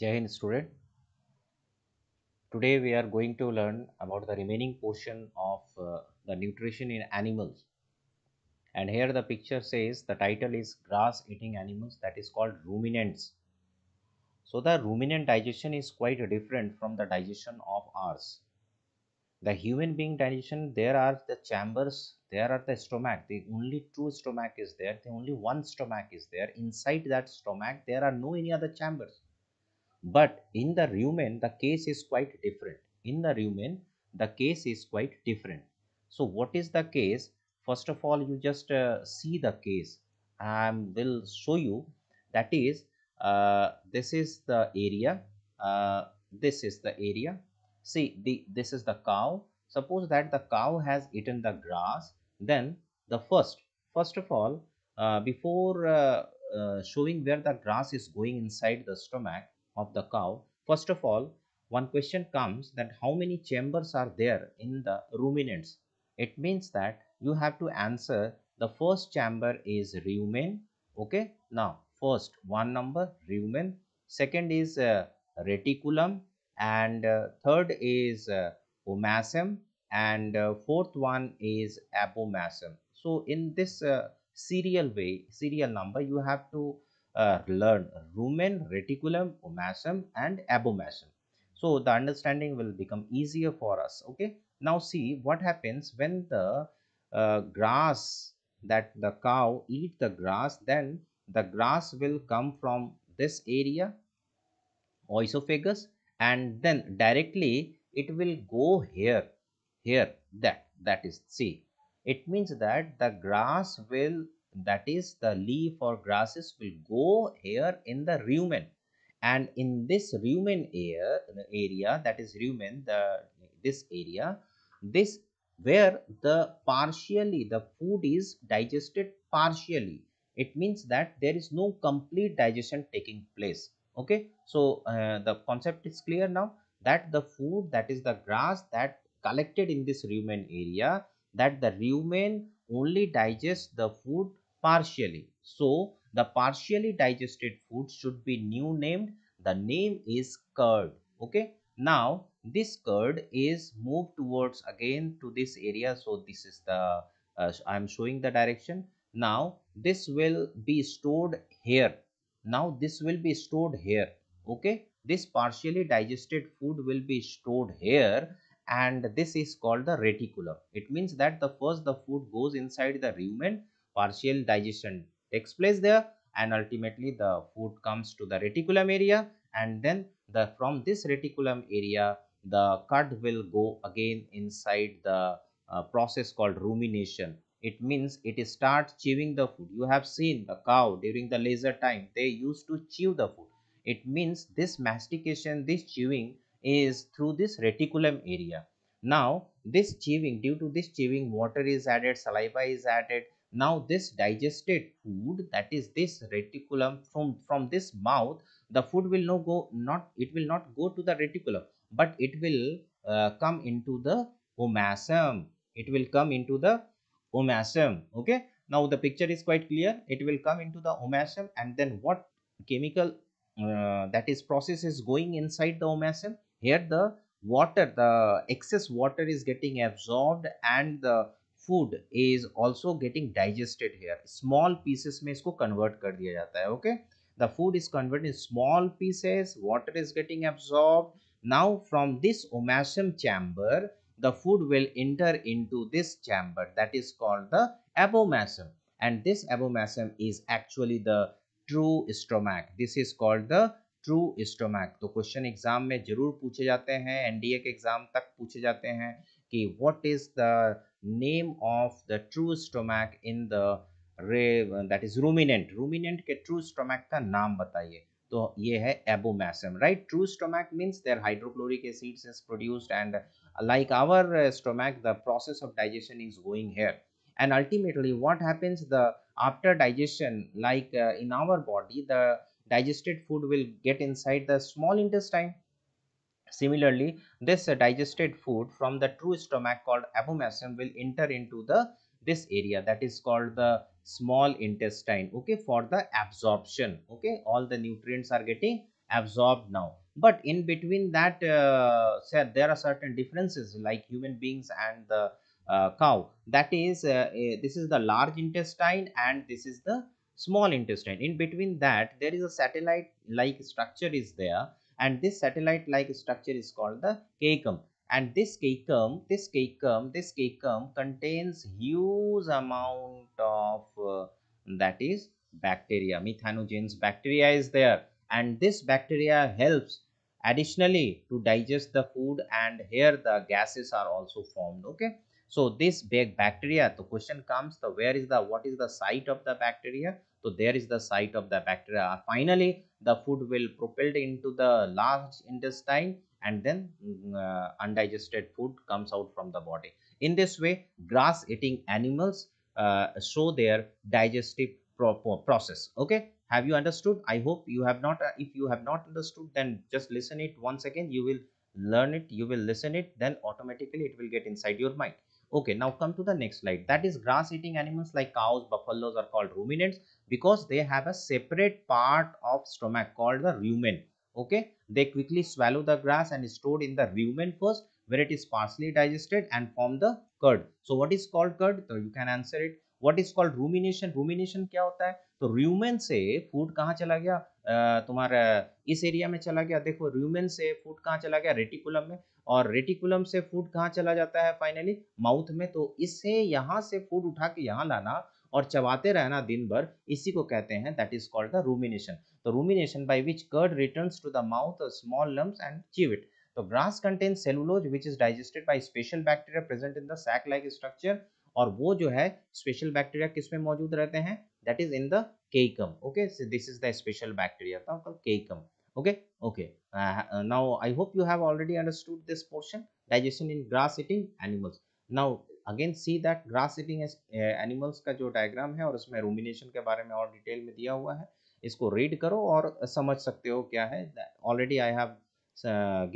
Jai Hind student. Today we are going to learn about the remaining portion of uh, the nutrition in animals. And here the picture says the title is grass eating animals that is called ruminants. So the ruminant digestion is quite different from the digestion of ours. The human being digestion there are the chambers, there are the stomach, the only two stomach is there, the only one stomach is there. Inside that stomach there are no any other chambers but in the rumen, the case is quite different. In the rumen, the case is quite different. So what is the case? First of all, you just uh, see the case. I will show you. That is, uh, this is the area. Uh, this is the area. See, the this is the cow. Suppose that the cow has eaten the grass. Then the first, first of all, uh, before uh, uh, showing where the grass is going inside the stomach, of the cow, first of all, one question comes that how many chambers are there in the ruminants? It means that you have to answer the first chamber is rumen. Okay. Now, first one number rumen, second is uh, reticulum and uh, third is uh, omasum and uh, fourth one is abomasum. So, in this uh, serial way, serial number, you have to uh, learn rumen, reticulum, omasum and abomasum. So the understanding will become easier for us. Okay. Now see what happens when the uh, grass that the cow eat the grass then the grass will come from this area oesophagus and then directly it will go here here that that is see it means that the grass will that is the leaf or grasses will go here in the rumen and in this rumen area, area that is rumen the this area this where the partially the food is digested partially it means that there is no complete digestion taking place okay so uh, the concept is clear now that the food that is the grass that collected in this rumen area that the rumen only digests the food partially. So the partially digested food should be new named. The name is curd. Okay. Now this curd is moved towards again to this area. So this is the uh, I'm showing the direction. Now this will be stored here. Now this will be stored here. Okay. This partially digested food will be stored here and this is called the reticulum. It means that the first the food goes inside the rumen partial digestion takes place there and ultimately the food comes to the reticulum area and then the from this reticulum area the cud will go again inside the uh, process called rumination it means it starts chewing the food you have seen the cow during the laser time they used to chew the food it means this mastication this chewing is through this reticulum area now this chewing due to this chewing water is added saliva is added now this digested food that is this reticulum from from this mouth the food will no go not it will not go to the reticulum but it will uh, come into the omasum it will come into the omasum okay now the picture is quite clear it will come into the omasum and then what chemical uh, that is process is going inside the omasum here the water the excess water is getting absorbed and the food is also getting digested here small pieces में इसको convert कर दिया जाता है okay the food is convert in small pieces water is getting absorb now from this omasum chamber the food will enter in to this chamber that is called the abomasum and this abomasum is actually the true stomach this is called the true stomach तो question exam में जरूर पूछे जाते हैं NDA के exam तक पूछे जाते हैं कि what is the name of the true stomach in the that is ruminant ruminant के ट्रू स्टोमैक का नाम बताइए तो ये है abomasum right true stomach means there hydrochloric acids is produced and like our stomach the process of digestion is going here and ultimately what happens the after digestion like uh, in our body the digested food will get inside the small intestine Similarly, this digested food from the true stomach called abomasum will enter into the this area that is called the small intestine okay for the absorption okay all the nutrients are getting absorbed now but in between that uh, there are certain differences like human beings and the uh, cow that is uh, this is the large intestine and this is the small intestine in between that there is a satellite like structure is there and this satellite like structure is called the caecum and this caecum this caecum this caecum contains huge amount of uh, that is bacteria methanogens bacteria is there and this bacteria helps additionally to digest the food and here the gases are also formed okay so this big bacteria the question comes the where is the what is the site of the bacteria so there is the site of the bacteria uh, finally the food will propelled into the large intestine and then mm, uh, undigested food comes out from the body in this way grass eating animals uh, show their digestive pro process okay have you understood i hope you have not uh, if you have not understood then just listen it once again you will learn it you will listen it then automatically it will get inside your mind Okay, now come to the next slide. That is grass eating animals like cows, buffaloes are called ruminants because they have a separate part of stomach called the rumen. Okay, they quickly swallow the grass and is stored in the rumen first where it is partially digested and form the curd. So what is called curd? So you can answer it. What is called rumination? Rumination kya hota hai होता है? तो rumen से food कहाँ चला गया तुम्हारा is area mein chala gaya dekho rumen se food kahan chala gaya reticulum mein और reticulum से फूड कहाँ चला जाता है फाइनली माउथ में तो इसे यहाँ से फूड उठा के यहाँ लाना और चबाते रहना दिन भर इसी को कहते हैं that is called the rumination तो rumination by which curd return to the mouth small lumps and chew it तो grass contain cellulose which is digested by special bacteria present in the sac like structure और वो जो है special bacteria किस में मौजूद रहते हैं that is in the caecum okay this is the special bacteria caecum okay okay uh, uh, now i hope you have already understood this portion digestion in grass eating animals now again see that grass eating animals का जो diagram है और उसमें rumination के बारे में और detail में दिया हुआ है इसको रीड करो और समझ सकते हो क्या है already I have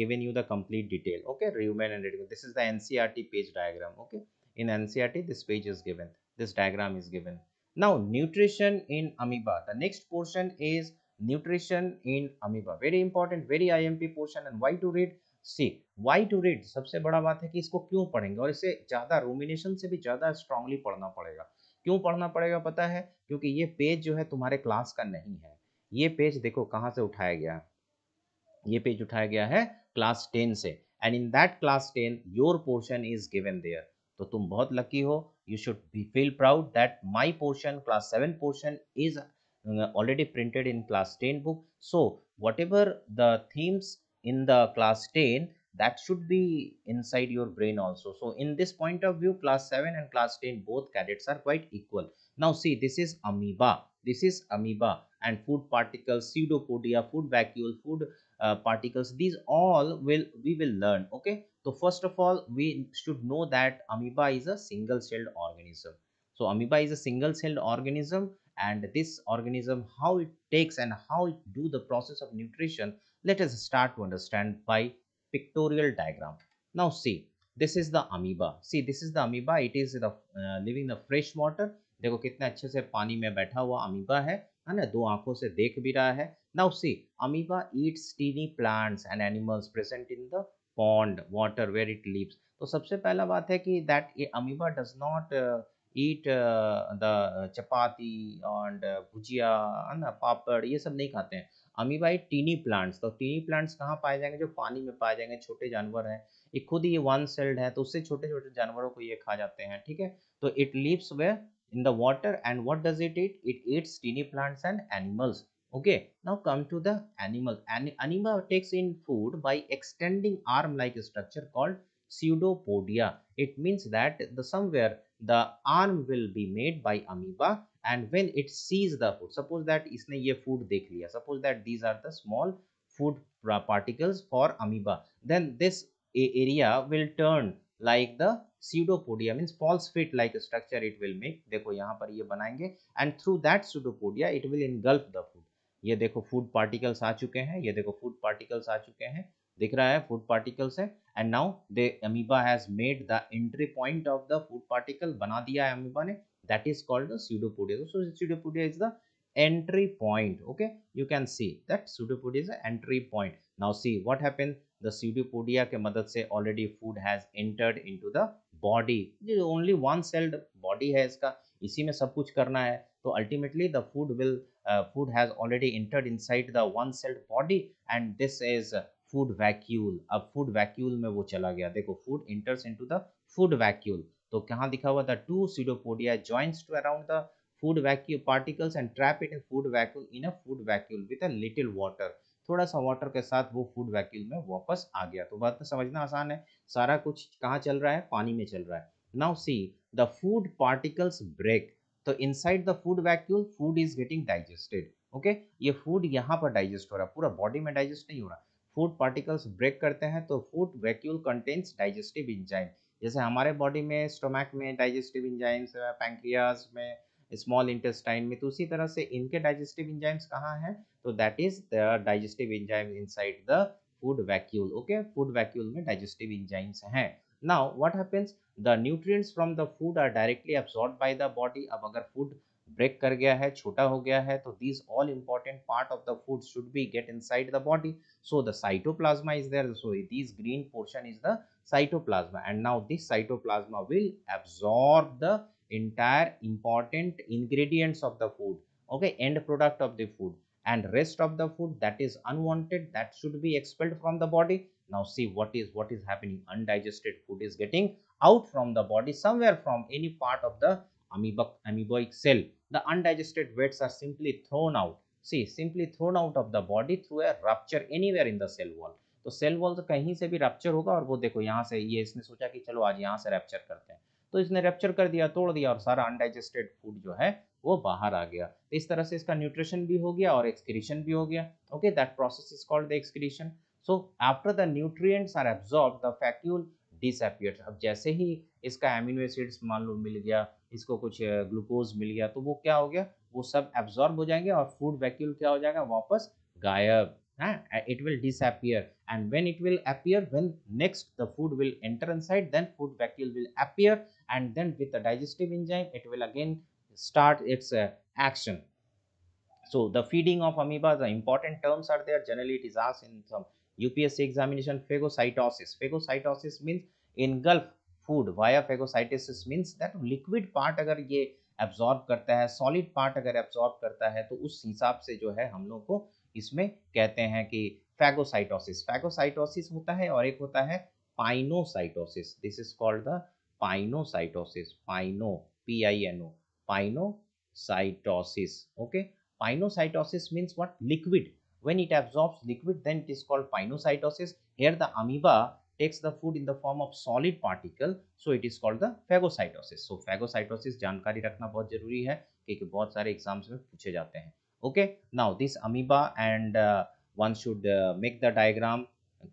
given you the complete detail okay rumen and reticulum this is the ncrt page diagram okay in ncrt this page is given this diagram is given now nutrition in amoeba the next portion is nutrition in amoeba very important very IMP portion and why to read see why to read सबसे बड़ा बात है कि इसको क्यों पढ़ेंगे और इसे ज़्यादा रोमिनेशन से भी ज़्यादा स्ट्रांगली पढ़ना पड़ेगा क्यों पढ़ना पड़ेगा पता है क्योंकि ये पेज जो है तुम्हारे क्लास का नहीं है ये पेज देखो कहाँ से उठाया गया है ये पेज उठाया गया है क्लास टेन से and in that class ten your portion is given there तो तुम बहुत लकी हो you should be feel proud that my portion class seven portion is already printed in class 10 book so whatever the themes in the class 10 that should be inside your brain also so in this point of view class 7 and class 10 both cadets are quite equal now see this is amoeba this is amoeba and food particles pseudopodia food vacuole food uh, particles these all will we will learn okay so first of all we should know that amoeba is a single celled organism so amoeba is a single celled organism and this organism how it takes and how it do the process of nutrition let us start to understand by pictorial diagram now see this is the amoeba see this is the amoeba it is the uh, living the fresh water देखो कितने अच्छे से पानी में बैठा हुआ amoeba है है ना दो आंखों से देख भी रहा है now see amoeba eats tiny plants and animals present in the pond water where it lives तो सबसे पहला बात है कि that amoeba does not eat the chapati and bhujia है ना पापड़ ये सब नहीं खाते हैं अमीबाई टीनी प्लांट्स तो टीनी प्लांट्स कहाँ पाए जाएंगे जो पानी में पाए जाएंगे छोटे जानवर हैं ये खुद ये वन सेल्ड है तो उससे छोटे छोटे जानवरों को ये खा जाते हैं ठीक है तो it lives way in the water and what does it it it eats tiny plants and animals okay now come to the animal animal takes in food by extending arm like structure called pseudopodia it means that the somewhere the arm will be made by amoeba and when it sees the food suppose that isne ye food dekh liya suppose that these are the small food particles for amoeba then this area will turn like the pseudopodia means false fit like a structure it will make dekho yahan par ye banayenge and through that pseudopodia it will engulf the food ये देखो food particles आ चुके हैं ये देखो food particles आ चुके हैं दिख रहा है फूड पार्टिकल से and now they amoeba has made the entry point of the food particle बना दिया है अमीबा ने that is called the pseudopodia so pseudopodia is the entry point okay you can see that pseudopodia is the entry point now see what happened the pseudopodia ke madad se already food has entered into the body this is only one celled body hai iska isi mein sab kuch karna hai so ultimately the food will uh, food has already entered inside the one celled body and this is food vacuole अब food vacuole में वो चला गया देखो food enters into the food vacuole तो कहाँ दिखा हुआ था two pseudopodia joints to around the food vacuole particles and trap it in food vacuole in a food vacuole with a little थोड़ा सा वाटर के साथ वो फूड वैक्यूल में वापस आ गया तो बात तो समझना आसान है सारा कुछ कहाँ चल रहा है पानी में चल रहा है now see the food particles break तो inside the food vacuole food is getting digested okay ये फूड यहाँ पर डाइजेस्ट हो रहा है पूरा बॉडी में डाइजेस्ट नहीं हो रहा फूड पार्टिकल्स ब्रेक करते हैं तो food vacuole contents digestive enzyme जैसे हमारे बॉडी में स्टोमैक में डाइजेस्टिव इंजाइम्स पैंक्रियाज में स्मॉल इंटेस्टाइन में तो उसी तरह से इनके डाइजेस्टिव इंजाइम्स कहाँ हैं तो that is the digestive enzyme inside the food vacuole okay food vacuole में डाइजेस्टिव इंजाइम्स हैं now what happens the nutrients from the food are directly absorb by the body अब अगर food Break कर गया है छोटा हो गया है तो these all important part of the food should be get inside the body so the cytoplasma is there so this green portion is the cytoplasma and now this cytoplasma will absorb the entire important ingredients of the food okay end product of the food and rest of the food that is unwanted that should be expelled from the body now see what is what is happening undigested food is getting out from the body somewhere from any part of the amoebic amoeboid cell. The undigested waste are simply thrown out. See, simply thrown out of the body through a rupture anywhere in the cell wall. तो cell wall तो कहीं से भी rapture होगा और वो देखो यहाँ से ये इसने सोचा कि चलो आज यहाँ से रैप्चर करते हैं तो इसने रैप्चर कर दिया तोड़ दिया और सारा अनडाइजेस्टेड फूड जो है वो बाहर आ गया तो इस तरह से इसका न्यूट्रिशन भी हो गया और एक्सक्रीशन भी हो गया okay that process is called the excretion so after the nutrient are absorb the vacuole disappears अब जैसे ही इसका एमिनो एसिड्स मान लो मिल गया इसको कुछ ग्लूकोज मिल गया तो वो क्या हो गया वो सब एब्जॉर्ब हो जाएंगे और फूड वैक्यूल क्या हो जाएगा वापस गायब है it will disappear and when it will appear when next the food will enter inside then food vacuole will appear and then with the digestive enzyme it will again start its uh, action so the feeding of amoebas the important terms are there generally it is asked in some UPSC examination phagocytosis phagocytosis means engulf food via phagocytosis means that liquid part अगर ये absorb करता है solid part अगर absorb करता है तो उस हिसाब से जो है हम लोग को इसमें कहते हैं कि फैगोसाइटोसिस फैगोसाइटोसिस होता है और एक होता है pinocytosis this is called the pinocytosis pino P I N O pinocytosis okay pinocytosis means what liquid When it absorbs liquid, then it is called pinocytosis. Here the amoeba takes the food in the form of solid particle, so it is called the phagocytosis. So phagocytosis जानकारी रखना बहुत जरूरी है क्योंकि बहुत सारे exams में पूछे जाते हैं. Okay, now this amoeba and uh, one should uh, make the diagram,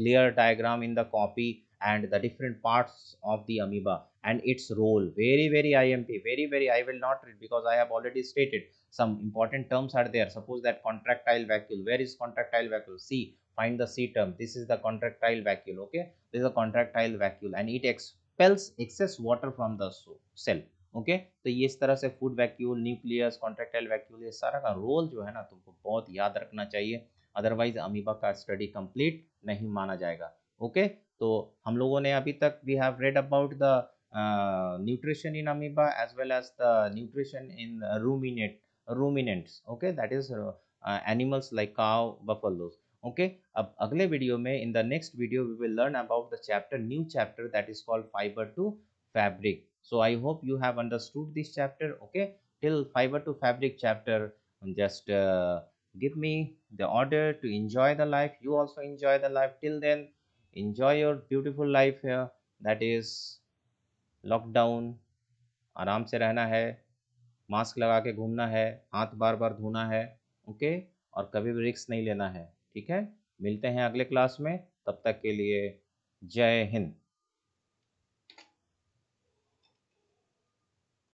clear diagram in the copy and the different parts of the amoeba and its role very very imp very very i will not read because i have already stated some important terms are there suppose that contractile vacuole where is contractile vacuole see find the c term this is the contractile vacuole okay this is a contractile vacuole and it expels excess water from the cell okay okay? तो ये इस तरह से food vacuole nucleus contractile vacuole ये सारा का role जो है ना तुमको बहुत याद रखना चाहिए अदरवाइज अमीबा का स्टडी कंप्लीट नहीं माना जाएगा ओके okay? तो हम लोगों ने अभी तक we have read about the nutrition in amoeba as well as the nutrition in ruminant Ruminants, okay. That is uh, uh, animals like cow, buffaloes. okay अब अगले वीडियो में in the next video we will learn about the chapter new chapter that is called fabric so i hope you have understood this chapter okay till fiber to fabric chapter just uh, give me the order to enjoy the life you also enjoy the life till then enjoy your beautiful life here that is lockdown आराम से रहना है mask लगा के घूमना है हाथ बार बार धोना है ओके और कभी भी रिक्स नहीं लेना है ठीक है मिलते हैं अगले क्लास में तब तक के लिए जय हिंद